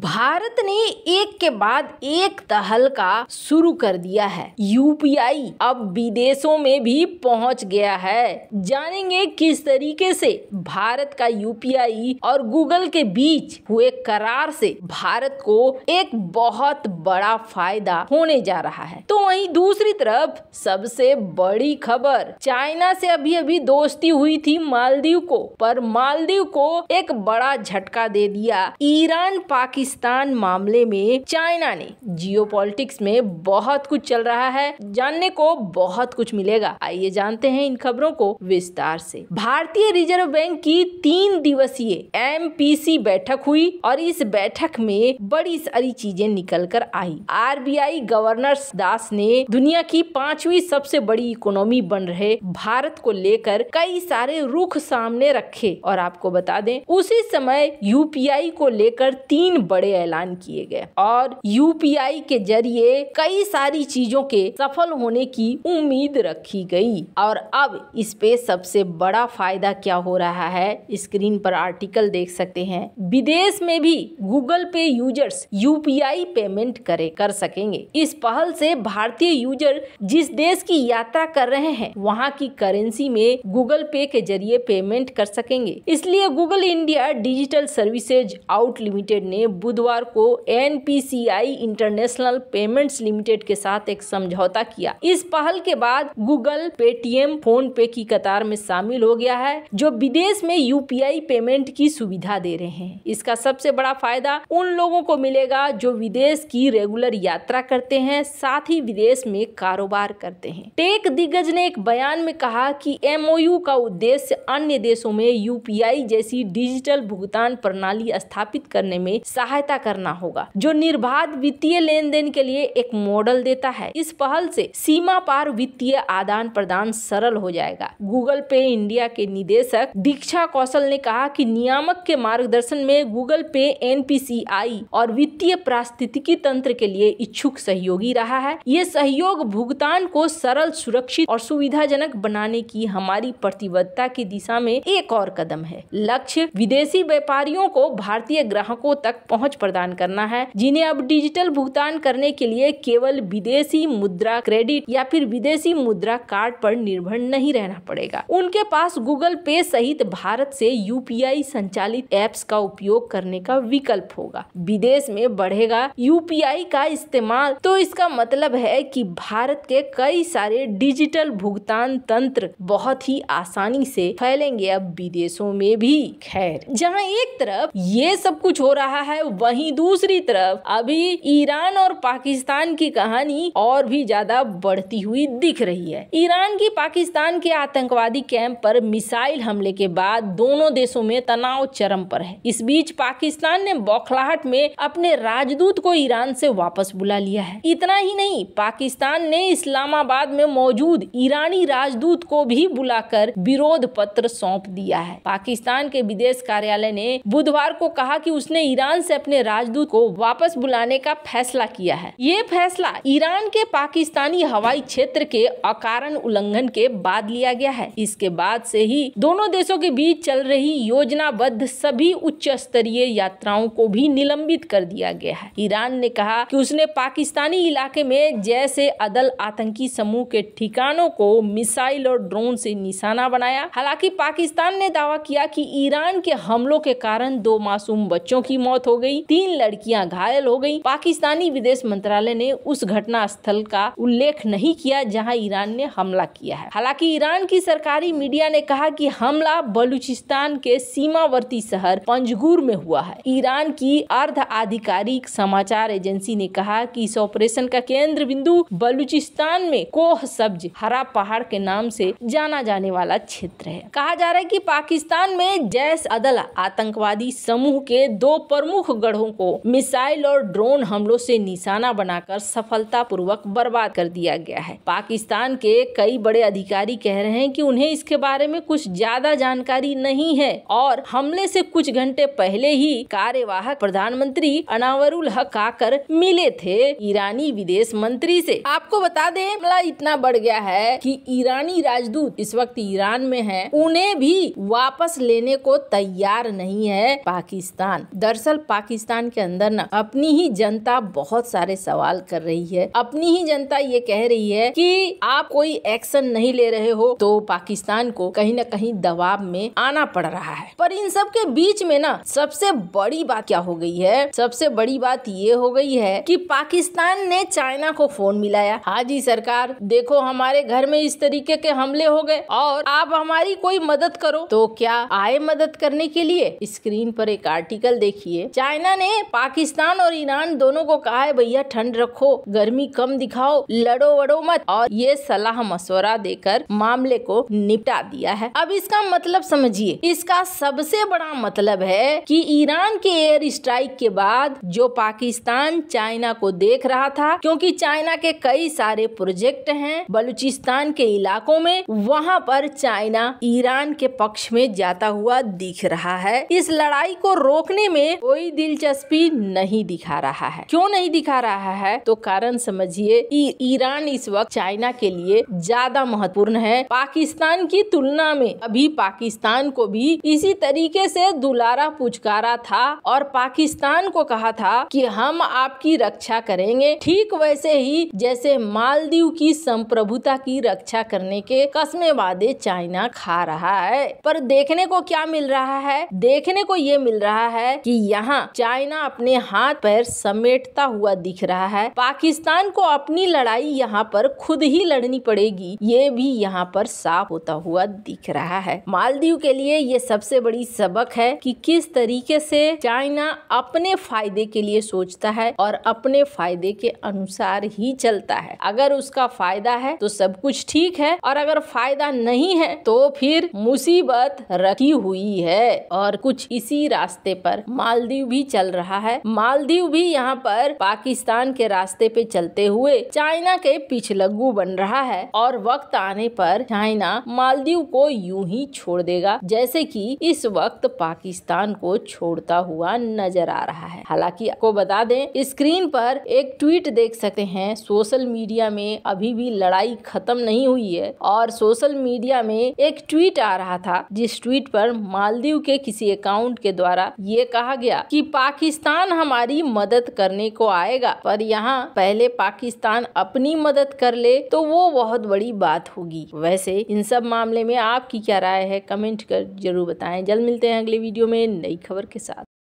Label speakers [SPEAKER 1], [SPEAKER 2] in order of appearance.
[SPEAKER 1] भारत ने एक के बाद एक तहलका शुरू कर दिया है यूपीआई अब विदेशों में भी पहुंच गया है जानेंगे किस तरीके से भारत का यूपीआई और गूगल के बीच हुए करार से भारत को एक बहुत बड़ा फायदा होने जा रहा है तो वहीं दूसरी तरफ सबसे बड़ी खबर चाइना से अभी अभी दोस्ती हुई थी मालदीव को पर मालदीव को एक बड़ा झटका दे दिया ईरान पाकिस्तान पाकिस्तान मामले में चाइना ने जियो में बहुत कुछ चल रहा है जानने को बहुत कुछ मिलेगा आइए जानते हैं इन खबरों को विस्तार से भारतीय रिजर्व बैंक की तीन दिवसीय एम बैठक हुई और इस बैठक में बड़ी सारी चीजें निकल कर आई आर गवर्नर दास ने दुनिया की पांचवी सबसे बड़ी इकोनॉमी बन रहे भारत को लेकर कई सारे रुख सामने रखे और आपको बता दें उसी समय यूपीआई को लेकर तीन बड़े ऐलान किए गए और यूपीआई के जरिए कई सारी चीजों के सफल होने की उम्मीद रखी गई और अब इस पे सबसे बड़ा फायदा क्या हो रहा है स्क्रीन पर आर्टिकल देख सकते हैं विदेश में भी गूगल पे यूजर्स यूपीआई पेमेंट करे कर सकेंगे इस पहल से भारतीय यूजर जिस देश की यात्रा कर रहे हैं वहाँ की करेंसी में गूगल पे के जरिए पेमेंट कर सकेंगे इसलिए Google India digital services out limited ने बुधवार को एन इंटरनेशनल पेमेंट्स लिमिटेड के साथ एक समझौता किया इस पहल के बाद गूगल पेटीएम फोन पे की कतार में शामिल हो गया है जो विदेश में यू पेमेंट की सुविधा दे रहे हैं इसका सबसे बड़ा फायदा उन लोगों को मिलेगा जो विदेश की रेगुलर यात्रा करते हैं साथ ही विदेश में कारोबार करते हैं टेक दिग्गज ने एक बयान में कहा कि एमओयू का उद्देश्य अन्य देशों में यूपीआई जैसी डिजिटल भुगतान प्रणाली स्थापित करने में सहायता करना होगा जो निर्बाध वित्तीय लेन देन के लिए एक मॉडल देता है इस पहल से सीमा पार वित्तीय आदान प्रदान सरल हो जाएगा गूगल पे इंडिया के निदेशक दीक्षा कौशल ने कहा कि नियामक के मार्गदर्शन में गूगल पे एन और वित्तीय प्रास्तिकी तंत्र के लिए इच्छुक सहयोगी रहा है ये सहयोग भुगतान को सरल सुरक्षित और सुविधाजनक बनाने की हमारी प्रतिबद्धता की दिशा में एक और कदम है लक्ष्य विदेशी व्यापारियों को भारतीय ग्राहकों तक पहुंच प्रदान करना है जिन्हें अब डिजिटल भुगतान करने के लिए केवल विदेशी मुद्रा क्रेडिट या फिर विदेशी मुद्रा कार्ड पर निर्भर नहीं रहना पड़ेगा उनके पास गूगल पे सहित भारत से यूपीआई संचालित एप्स का उपयोग करने का विकल्प होगा विदेश में बढ़ेगा यूपीआई का इस्तेमाल तो इसका मतलब है कि भारत के कई सारे डिजिटल भुगतान तंत्र बहुत ही आसानी से फैलेंगे अब विदेशों में भी खैर जहाँ एक तरफ ये सब कुछ हो रहा है वही वहीं दूसरी तरफ अभी ईरान और पाकिस्तान की कहानी और भी ज्यादा बढ़ती हुई दिख रही है ईरान की पाकिस्तान के आतंकवादी कैंप पर मिसाइल हमले के बाद दोनों देशों में तनाव चरम पर है इस बीच पाकिस्तान ने बौखलाहट में अपने राजदूत को ईरान से वापस बुला लिया है इतना ही नहीं पाकिस्तान ने इस्लामाबाद में मौजूद ईरानी राजदूत को भी बुलाकर विरोध पत्र सौंप दिया है पाकिस्तान के विदेश कार्यालय ने बुधवार को कहा कि उसने ईरान से से अपने राजदूत को वापस बुलाने का फैसला किया है ये फैसला ईरान के पाकिस्तानी हवाई क्षेत्र के अकारण उल्लंघन के बाद लिया गया है इसके बाद से ही दोनों देशों के बीच चल रही योजनाबद्ध सभी उच्च स्तरीय यात्राओं को भी निलंबित कर दिया गया है ईरान ने कहा कि उसने पाकिस्तानी इलाके में जैसे अदल आतंकी समूह के ठिकानों को मिसाइल और ड्रोन से निशाना बनाया हालांकि पाकिस्तान ने दावा किया कि ईरान के हमलों के कारण दो मासूम बच्चों की मौत हो गई तीन लड़कियां घायल हो गई पाकिस्तानी विदेश मंत्रालय ने उस घटना स्थल का उल्लेख नहीं किया जहां ईरान ने हमला किया है हालांकि ईरान की सरकारी मीडिया ने कहा कि हमला बलूचिस्तान के सीमावर्ती शहर पंजगुर में हुआ है ईरान की अर्ध आधिकारिक समाचार एजेंसी ने कहा कि इस ऑपरेशन का केंद्र बिंदु बलूचिस्तान में कोह सब्ज हरा पहाड़ के नाम से जाना जाने वाला क्षेत्र है कहा जा रहा है कि पाकिस्तान में जैस अदल आतंकवादी समूह के दो प्रमुख गढ़ों को मिसाइल और ड्रोन हमलों से निशाना बनाकर सफलतापूर्वक बर्बाद कर दिया गया है पाकिस्तान के कई बड़े अधिकारी कह रहे हैं कि उन्हें इसके बारे में कुछ ज्यादा जानकारी नहीं है और हमले से कुछ घंटे पहले ही कार्यवाहक प्रधानमंत्री अनावरुल हक आकर मिले थे ईरानी विदेश मंत्री से आपको बता दें हमला इतना बढ़ गया है कि ईरानी राजदूत इस वक्त ईरान में है उन्हें भी वापस लेने को तैयार नहीं है पाकिस्तान दरअसल पाकिस्तान पाकिस्तान के अंदर ना अपनी ही जनता बहुत सारे सवाल कर रही है अपनी ही जनता ये कह रही है कि आप कोई एक्शन नहीं ले रहे हो तो पाकिस्तान को कहीं ना कहीं दबाव में आना पड़ रहा है पर इन सब के बीच में ना सबसे बड़ी बात क्या हो गई है सबसे बड़ी बात ये हो गई है कि पाकिस्तान ने चाइना को फोन मिलाया हाजी सरकार देखो हमारे घर में इस तरीके के हमले हो गए और आप हमारी कोई मदद करो तो क्या आए मदद करने के लिए स्क्रीन पर एक आर्टिकल देखिए चाइना ने पाकिस्तान और ईरान दोनों को कहा है भैया ठंड रखो गर्मी कम दिखाओ लड़ो वड़ो मत और ये सलाह मशवरा देकर मामले को निपटा दिया है अब इसका मतलब समझिए इसका सबसे बड़ा मतलब है कि ईरान के एयर स्ट्राइक के बाद जो पाकिस्तान चाइना को देख रहा था क्योंकि चाइना के कई सारे प्रोजेक्ट हैं बलूचिस्तान के इलाकों में वहाँ पर चाइना ईरान के पक्ष में जाता हुआ दिख रहा है इस लड़ाई को रोकने में कोई दिलचस्पी नहीं दिखा रहा है क्यों नहीं दिखा रहा है तो कारण समझिए ईरान इस वक्त चाइना के लिए ज्यादा महत्वपूर्ण है पाकिस्तान की तुलना में अभी पाकिस्तान को भी इसी तरीके से दुलारा पुचकारा था और पाकिस्तान को कहा था कि हम आपकी रक्षा करेंगे ठीक वैसे ही जैसे मालदीव की संप्रभुता की रक्षा करने के कसमे वादे चाइना खा रहा है पर देखने को क्या मिल रहा है देखने को ये मिल रहा है कि यहाँ चाइना अपने हाथ पर समेटता हुआ दिख रहा है पाकिस्तान को अपनी लड़ाई यहाँ पर खुद ही लड़नी पड़ेगी ये भी यहाँ पर साफ होता हुआ दिख रहा है मालदीव के लिए ये सबसे बड़ी सबक है कि किस तरीके से चाइना अपने फायदे के लिए सोचता है और अपने फायदे के अनुसार ही चलता है अगर उसका फायदा है तो सब कुछ ठीक है और अगर फायदा नहीं है तो फिर मुसीबत रखी हुई है और कुछ इसी रास्ते पर मालदीव भी चल रहा है मालदीव भी यहाँ पर पाकिस्तान के रास्ते पे चलते हुए चाइना के पिछलग्गू बन रहा है और वक्त आने पर चाइना मालदीव को यूं ही छोड़ देगा जैसे कि इस वक्त पाकिस्तान को छोड़ता हुआ नजर आ रहा है हालांकि आपको बता दें स्क्रीन पर एक ट्वीट देख सकते हैं सोशल मीडिया में अभी भी लड़ाई खत्म नहीं हुई है और सोशल मीडिया में एक ट्वीट आ रहा था जिस ट्वीट पर मालदीव के किसी अकाउंट के द्वारा ये कहा गया कि पाकिस्तान हमारी मदद करने को आएगा पर यहाँ पहले पाकिस्तान अपनी मदद कर ले तो वो बहुत बड़ी बात होगी वैसे इन सब मामले में आपकी क्या राय है कमेंट कर जरूर बताएं जल्द मिलते हैं अगले वीडियो में नई खबर के साथ